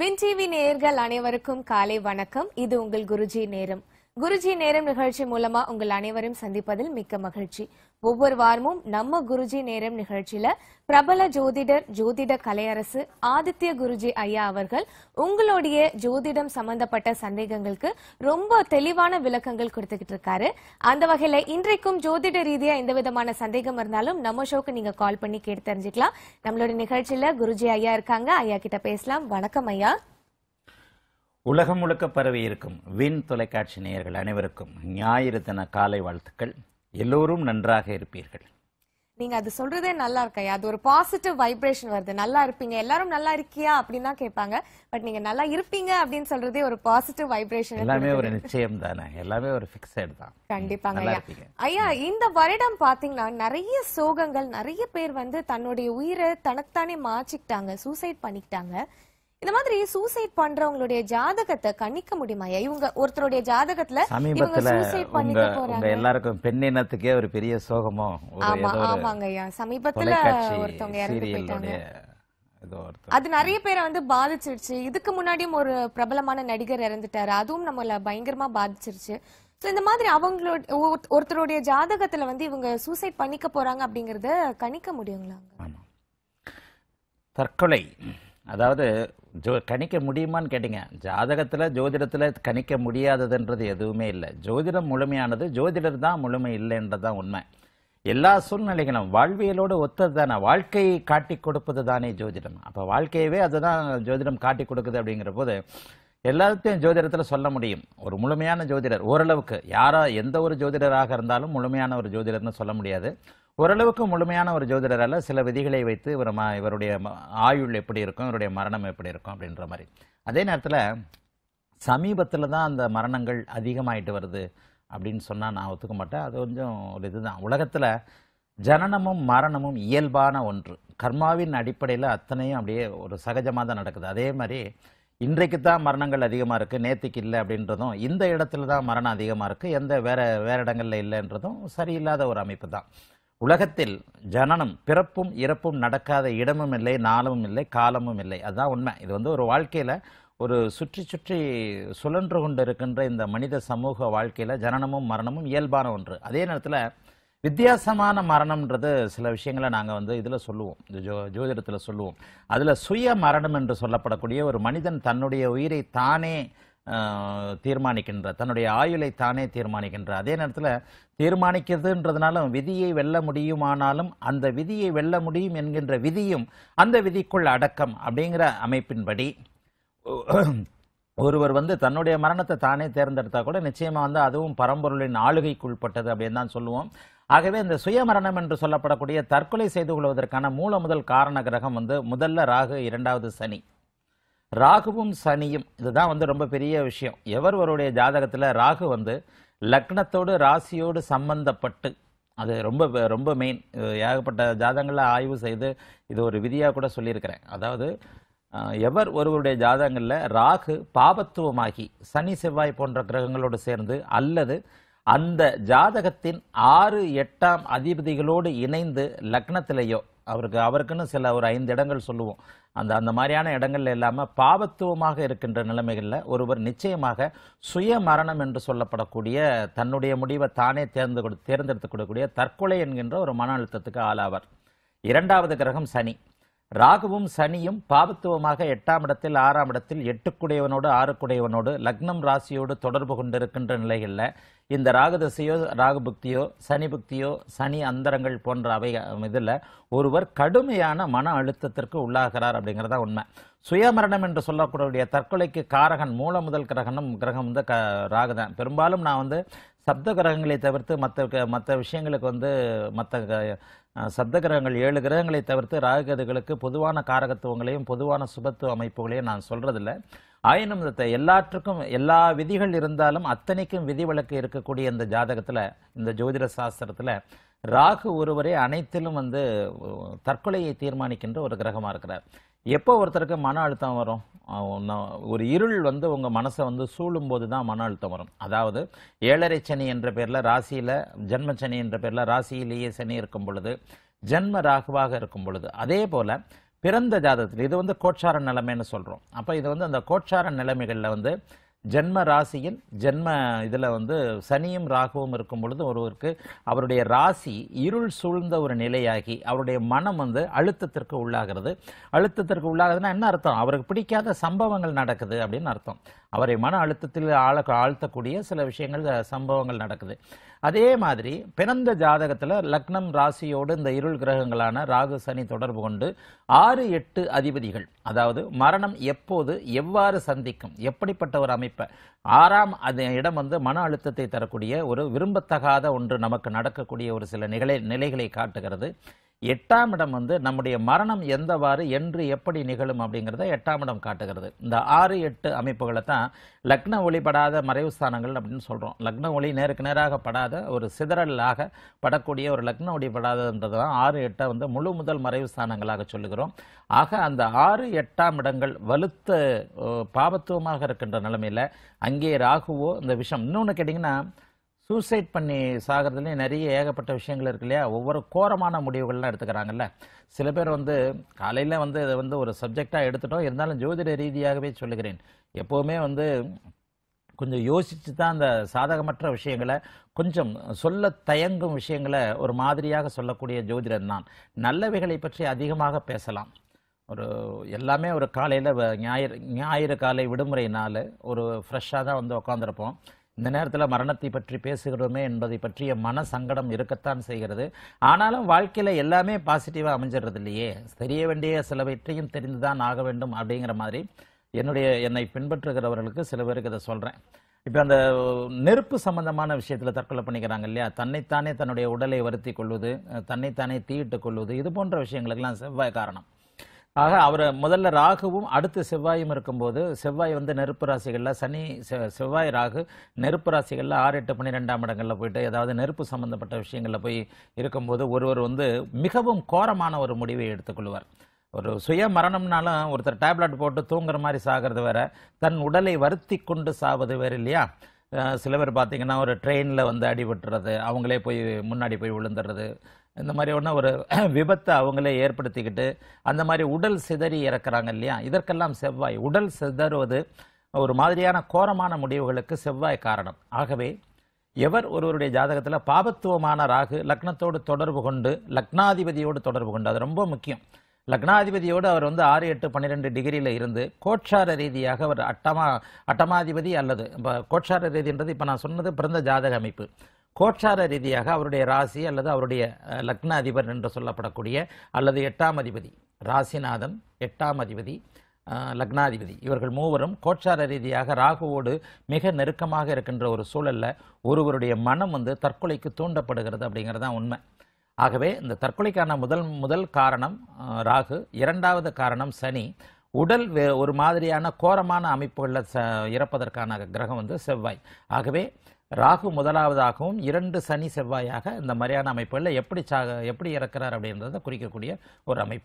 win TV நேயர்கள் அனைவருக்கும் காலை வணக்கம் இது உங்கள் குருஜி நேரம் குருஜி நேரம் நிகழ்ச்சி மூலமா உங்கள் அனைவரும் சந்திப்பதில் மிக்க மகிழ்ச்சி ஒவ்வொரு வாரமும் நம்ம குருஜி நேரம் நிகழ்ச்சியில பிரபல ஜோதிடர் ஜோதிட கலையரசு ஆதித்ய குருஜி ஐயா அவர்கள் உங்களுடைய ஜோதிடம் சம்பந்தப்பட்ட சந்தேகங்களுக்கு ரொம்ப தெளிவான விளக்கங்கள் கொடுத்துக்கிட்டு இருக்காரு அந்த வகையில இன்றைக்கும் ஜோதிட ரீதியா எந்த விதமான சந்தேகம் இருந்தாலும் நம்ம ஷோக்கு நீங்க கால் பண்ணி கேட்டு தெரிஞ்சுக்கலாம் நம்மளுடைய நிகழ்ச்சியில குருஜி ஐயா இருக்காங்க ஐயா கிட்ட பேசலாம் வணக்கம் ஐயா உலகம் முழுக்க பரவி இருக்கும் வின் தொலைக்காட்சி நேயர்கள் அனைவருக்கும் ஞாயிறு தின காலை வாழ்த்துக்கள் எல்லோரும் நன்றாக இருப்பீர்கள் நீங்க அது சொல்றதே நல்லா இருக்கா அது ஒரு பாசிட்டிவ் வைப்ரேஷன் வருது நல்லா இருப்பீங்க எல்லாரும் நல்லா இருக்கியா அப்படின்னு கேட்பாங்க பட் நீங்க நல்லா இருப்பீங்க அப்படின்னு சொல்றதே ஒரு பாசிட்டிவ் வைப்ரேஷன் எல்லாமே ஒரு நிச்சயம் தானே எல்லாமே ஒரு பிக்சட் தான் கண்டிப்பாங்க ஐயா இந்த வருடம் பாத்தீங்கன்னா நிறைய சோகங்கள் நிறைய பேர் வந்து தன்னுடைய உயிரை தனக்குத்தானே மாச்சிக்கிட்டாங்க சூசைட் பண்ணிக்கிட்டாங்க இந்த மாதிரி சூசைட் பண்றவங்களுடைய ஜாதகத்தை கணிக்க முடியுமா இவங்க ஒருத்தருடைய ஜாதகத்துல சமீபத்துல உங்க எல்லாருக்கும் பெண் இனத்துக்கே ஒரு பெரிய சோகமோ ஆமா ஆமாங்க ஐயா சமீபத்துல ஒருத்தவங்க இறந்து போயிட்டாங்க அது நிறைய பேரை வந்து பாதிச்சிருச்சு இதுக்கு முன்னாடியும் ஒரு பிரபலமான நடிகர் இறந்துட்டாரு அதுவும் நம்மள பயங்கரமா பாதிச்சிருச்சு இந்த மாதிரி அவங்களோட ஒருத்தருடைய ஜாதகத்துல வந்து இவங்க சூசைட் பண்ணிக்க போறாங்க அப்படிங்கறத கணிக்க முடியுங்களா தற்கொலை அதாவது ஜோ கணிக்க முடியுமான்னு கேட்டிங்க ஜாதகத்தில் ஜோதிடத்தில் கணிக்க முடியாததுன்றது எதுவுமே இல்லை ஜோதிடம் முழுமையானது ஜோதிடர் தான் முழுமை இல்லைன்றது தான் உண்மை எல்லா சூழ்நிலைகளும் வாழ்வியலோடு ஒத்தது தானே வாழ்க்கையை காட்டி கொடுப்பது தானே ஜோதிடம் அப்போ வாழ்க்கையவே அதுதான் ஜோதிடம் காட்டி கொடுக்குது அப்படிங்கிற போது எல்லாத்தையும் ஜோதிடத்தில் சொல்ல முடியும் ஒரு முழுமையான ஜோதிடர் ஓரளவுக்கு யாராக எந்த ஒரு ஜோதிடராக இருந்தாலும் முழுமையான ஒரு ஜோதிடர்னு சொல்ல முடியாது ஓரளவுக்கு முழுமையான ஒரு ஜோதிடரால் சில விதிகளை வைத்து இவர் ம இவருடைய ஆயுள் எப்படி இருக்கும் இவருடைய மரணம் எப்படி இருக்கும் அப்படின்ற மாதிரி அதே நேரத்தில் சமீபத்தில் தான் அந்த மரணங்கள் அதிகமாயிட்டு வருது அப்படின்னு சொன்னால் நான் ஒத்துக்க மாட்டேன் அது கொஞ்சம் ஒரு இதுதான் உலகத்தில் ஜனனமும் மரணமும் இயல்பான ஒன்று கர்மாவின் அடிப்படையில் அத்தனையும் அப்படியே ஒரு சகஜமாக தான் நடக்குது அதே மாதிரி இன்றைக்கு தான் மரணங்கள் அதிகமாக இருக்குது நேற்றுக்கு இல்லை அப்படின்றதும் இந்த இடத்துல தான் மரணம் அதிகமாக இருக்குது எந்த வேறு வேறு இடங்களில் இல்லைன்றதும் சரியில்லாத ஒரு அமைப்பு தான் உலகத்தில் ஜனனம் பிறப்பும் இறப்பும் நடக்காத இடமும் இல்லை நாளமும் இல்லை காலமும் இல்லை அதுதான் உண்மை இது வந்து ஒரு வாழ்க்கையில் ஒரு சுற்றி சுற்றி சுழன்று கொண்டு இருக்கின்ற இந்த மனித சமூக வாழ்க்கையில் ஜனனமும் மரணமும் இயல்பான ஒன்று அதே நேரத்தில் வித்தியாசமான மரணம்ன்றது சில விஷயங்களை நாங்கள் வந்து இதில் சொல்லுவோம் ஜோ ஜோதிடத்தில் சொல்லுவோம் அதில் சுய மரணம் என்று சொல்லப்படக்கூடிய ஒரு மனிதன் தன்னுடைய உயிரை தானே தீர்மானிக்கின்ற தன்னுடைய ஆயுளை தானே தீர்மானிக்கின்ற அதே நேரத்தில் தீர்மானிக்கிறதுன்றதுனாலும் விதியை வெல்ல முடியுமானாலும் அந்த விதியை வெல்ல முடியும் என்கின்ற விதியும் அந்த விதிக்குள் அடக்கம் அப்படிங்கிற அமைப்பின்படி ஒருவர் வந்து தன்னுடைய மரணத்தை தானே தேர்ந்தெடுத்தா கூட நிச்சயமாக வந்து அதுவும் பரம்பொருளின் ஆளுகைக்குள்பட்டது அப்படின்னு தான் சொல்லுவோம் ஆகவே இந்த சுயமரணம் என்று சொல்லப்படக்கூடிய தற்கொலை செய்து கொள்வதற்கான மூல முதல் காரண கிரகம் வந்து முதல்ல ராகு இரண்டாவது சனி ராகுவும் சனியும் இதுதான் வந்து ரொம்ப பெரிய விஷயம் எவருவருடைய ஜாதகத்தில் ராகு வந்து லக்னத்தோடு ராசியோடு சம்பந்தப்பட்டு அது ரொம்ப ரொம்ப மெயின் ஏகப்பட்ட ஜாதகங்களை ஆய்வு செய்து இது ஒரு விதியாக கூட சொல்லியிருக்கிறேன் அதாவது எவர் ஒருவருடைய ஜாதகங்களில் ராகு பாபத்துவமாகி சனி செவ்வாய் போன்ற கிரகங்களோடு சேர்ந்து அல்லது அந்த ஜாதகத்தின் ஆறு எட்டாம் அதிபதிகளோடு இணைந்து லக்னத்திலேயோ அவருக்கு அவருக்குன்னு சில ஒரு ஐந்து இடங்கள் சொல்லுவோம் அந்த அந்த மாதிரியான இடங்கள்ல இல்லாமல் பாவத்துவமாக இருக்கின்ற நிலைமைகளில் ஒருவர் நிச்சயமாக சுய மரணம் என்று சொல்லப்படக்கூடிய தன்னுடைய முடிவை தானே தேர்ந்து கொடு தேர்ந்தெடுத்துக்கூடிய தற்கொலை என்கின்ற ஒரு மன அழுத்தத்துக்கு ஆளாவார் இரண்டாவது கிரகம் சனி ராகுவும் சனியும் பாவத்துவமாக எட்டாம் இடத்தில் ஆறாம் இடத்தில் எட்டுக்குடையவனோடு ஆறுக்குடையவனோடு லக்னம் ராசியோடு தொடர்பு கொண்டிருக்கின்ற நிலைகளில் இந்த ராகதசையோ ராகபக்தியோ சனி பக்தியோ சனி அந்தரங்கள் போன்ற அவை இதில் ஒருவர் கடுமையான மன அழுத்தத்திற்கு உள்ளாகிறார் அப்படிங்கிறதா உண்மை சுயமரணம் என்று சொல்லக்கூடிய தற்கொலைக்கு காரகன் மூல முதல் கிரகணம் கிரகம் வந்து க ராகுதான் பெரும்பாலும் நான் வந்து சப்த கிரகங்களை தவிர்த்து மற்ற மற்ற விஷயங்களுக்கு வந்து மற்ற சப்த கிரகங்கள் ஏழு கிரகங்களை தவிர்த்து ராகுகளுக்கு பொதுவான காரகத்துவங்களையும் பொதுவான சுபத்துவ அமைப்புகளையும் நான் சொல்கிறதில்ல ஆயினும் எல்லாற்றுக்கும் எல்லா விதிகள் இருந்தாலும் அத்தனைக்கும் விதிவிலக்கு இருக்கக்கூடிய இந்த ஜாதகத்தில் இந்த ஜோதிட சாஸ்திரத்தில் ராகு ஒருவரே அனைத்திலும் வந்து தற்கொலையை தீர்மானிக்கின்ற ஒரு கிரகமாக இருக்கிறார் எப்போ ஒருத்தருக்கு மன அழுத்தம் வரும் ஒரு இருள் வந்து உங்கள் மனசை வந்து சூழும் போது தான் மன அழுத்தம் வரும் அதாவது ஏழரை சனி என்ற பேரில் ராசியில் ஜென்ம சனி என்ற பேரில் ராசியிலேயே சனி இருக்கும் பொழுது ஜென்ம ராகுவாக இருக்கும் பொழுது அதே போல் பிறந்த ஜாதகத்தில் இது வந்து கோட்சார நிலைமைன்னு சொல்கிறோம் அப்போ இது வந்து அந்த கோட்சார நிலைமைகளில் வந்து ஜென்ம ராசியில் ஜென்ம இதில் வந்து சனியும் ராகுவும் இருக்கும் பொழுது ஒருவருக்கு அவருடைய ராசி இருள் சூழ்ந்த ஒரு நிலையாகி அவருடைய மனம் வந்து அழுத்தத்திற்கு உள்ளாகிறது அழுத்தத்திற்கு உள்ளாகிறதுனா என்ன அர்த்தம் அவருக்கு பிடிக்காத சம்பவங்கள் நடக்குது அப்படின்னு அர்த்தம் அவரை மன அழுத்தத்தில் ஆழ ஆழ்த்தக்கூடிய சில விஷயங்கள் சம்பவங்கள் நடக்குது அதே மாதிரி பிறந்த ஜாதகத்தில் லக்னம் ராசியோடு இந்த இருள் கிரகங்களான ராகு சனி தொடர்பு கொண்டு ஆறு எட்டு அதிபதிகள் அதாவது மரணம் எப்போது எவ்வாறு சந்திக்கும் எப்படிப்பட்ட ஒரு அமைப்பை ஆறாம் அது இடம் வந்து மன அழுத்தத்தை தரக்கூடிய ஒரு விரும்பத்தகாத ஒன்று நமக்கு நடக்கக்கூடிய ஒரு சில நிகழ நிலைகளை காட்டுகிறது எட்டாம் இடம் வந்து நம்முடைய மரணம் எந்தவாறு என்று எப்படி நிகழும் அப்படிங்கிறத எட்டாம் இடம் காட்டுகிறது இந்த ஆறு எட்டு அமைப்புகளை தான் லக்ன ஒளிபடாத மறைவு ஸ்தானங்கள் அப்படின்னு சொல்கிறோம் லக்ன ஒளி நேருக்கு நேராக படாத ஒரு சிதறலாக படக்கூடிய ஒரு லக்ன ஒளி தான் ஆறு எட்டை வந்து முழு முதல் மறைவு ஸ்தானங்களாக சொல்லுகிறோம் ஆக அந்த ஆறு எட்டாம் இடங்கள் வலுத்த பாபத்துவமாக இருக்கின்ற நிலைமையில் அங்கே ராகுவோ இந்த விஷம் இன்னொன்று கேட்டிங்கன்னா சூசைட் பண்ணி சாகிறதுலேயும் நிறைய ஏகப்பட்ட விஷயங்கள் இருக்கு இல்லையா ஒவ்வொரு கோரமான முடிவுகள்லாம் எடுத்துக்கிறாங்கல்ல சில பேர் வந்து காலையில் வந்து இதை வந்து ஒரு சப்ஜெக்டாக எடுத்துட்டோம் இருந்தாலும் ஜோதிட ரீதியாகவே சொல்லுகிறேன் எப்போவுமே வந்து கொஞ்சம் யோசித்து தான் அந்த சாதகமற்ற விஷயங்களை கொஞ்சம் சொல்ல தயங்கும் விஷயங்களை ஒரு மாதிரியாக சொல்லக்கூடிய ஜோதிடர் தான் நல்லவைகளை பற்றி அதிகமாக பேசலாம் ஒரு எல்லாமே ஒரு காலையில் ஞாயிறு ஞாயிறு காலை விடுமுறை நாள் ஒரு ஃப்ரெஷ்ஷாக தான் வந்து உட்காந்துருப்போம் இந்த நேரத்தில் மரணத்தை பற்றி பேசுகிறோமே என்பதை பற்றிய மன சங்கடம் இருக்கத்தான் செய்கிறது ஆனாலும் வாழ்க்கையில் எல்லாமே பாசிட்டிவாக அமைஞ்சிடுறது இல்லையே தெரிய வேண்டிய சிலவற்றையும் தெரிந்து தான் ஆக வேண்டும் அப்படிங்கிற மாதிரி என்னுடைய என்னை பின்பற்றுகிறவர்களுக்கு சில பேருக்கு இதை சொல்கிறேன் இப்போ அந்த நெருப்பு சம்பந்தமான விஷயத்தில் தற்கொலை பண்ணிக்கிறாங்க இல்லையா தன்னைத்தானே தன்னுடைய உடலை வருத்தி கொள்வது தன்னைத்தானே தீயிட்டு கொள்வது இது போன்ற விஷயங்களுக்கெல்லாம் செவ்வாய் காரணம் ஆக அவர் முதல்ல ராகுவும் அடுத்து செவ்வாயும் இருக்கும்போது செவ்வாய் வந்து நெருப்பு ராசிகளில் சனி செவ்வாய் ராகு நெருப்பு ராசிகளில் ஆறு எட்டு பன்னிரெண்டாம் இடங்களில் போயிட்டு ஏதாவது நெருப்பு சம்மந்தப்பட்ட விஷயங்களில் போய் இருக்கும்போது ஒருவர் வந்து மிகவும் கோரமான ஒரு முடிவை எடுத்துக்கொள்வார் ஒரு சுய மரணம்னாலும் ஒருத்தர் டேப்லெட் போட்டு தூங்குற மாதிரி சாகிறது வேற தன் உடலை வருத்தி கொண்டு சாவது வேறு இல்லையா சில பேர் பார்த்திங்கன்னா ஒரு ட்ரெயினில் வந்து அடிபட்டுறது அவங்களே போய் முன்னாடி போய் விழுந்துடுறது இந்த மாதிரி ஒன்று ஒரு விபத்தை அவங்களே ஏற்படுத்திக்கிட்டு அந்த மாதிரி உடல் சிதறி இறக்குறாங்க இல்லையா இதற்கெல்லாம் செவ்வாய் உடல் சிதறுவது ஒரு மாதிரியான கோரமான முடிவுகளுக்கு செவ்வாய் காரணம் ஆகவே எவர் ஒருவருடைய ஜாதகத்தில் பாபத்துவமான ராகு லக்னத்தோடு தொடர்பு கொண்டு லக்னாதிபதியோடு தொடர்பு கொண்டு அது ரொம்ப முக்கியம் லக்னாதிபதியோடு அவர் வந்து ஆறு எட்டு பன்னிரெண்டு டிகிரியில் இருந்து கோட்சார ரீதியாக அவர் அட்டமா அட்டமாதிபதி அல்லது இப்போ கோட்சார ரீதின்றது இப்போ நான் சொன்னது பிறந்த ஜாதக அமைப்பு கோட்சார ரீதியாக அவருடைய ராசி அல்லது அவருடைய லக்ன அதிபர் என்று சொல்லப்படக்கூடிய அல்லது எட்டாம் அதிபதி ராசிநாதன் எட்டாம் அதிபதி லக்னாதிபதி இவர்கள் மூவரும் கோட்சார ரீதியாக ராகுவோடு மிக நெருக்கமாக இருக்கின்ற ஒரு சூழலில் ஒருவருடைய மனம் வந்து தற்கொலைக்கு தூண்டப்படுகிறது அப்படிங்கிறது தான் உண்மை ஆகவே இந்த தற்கொலைக்கான முதல் முதல் காரணம் ராகு இரண்டாவது காரணம் சனி உடல் வே ஒரு மாதிரியான கோரமான அமைப்புகளில் ச இறப்பதற்கான கிரகம் வந்து செவ்வாய் ஆகவே ராகு முதலாவதாகவும் இரண்டு சனி செவ்வாயாக இந்த மாதிரியான அமைப்புகளில் எப்படி சா எப்படி இறக்கிறார் அப்படின்றத குறிக்கக்கூடிய ஒரு அமைப்பு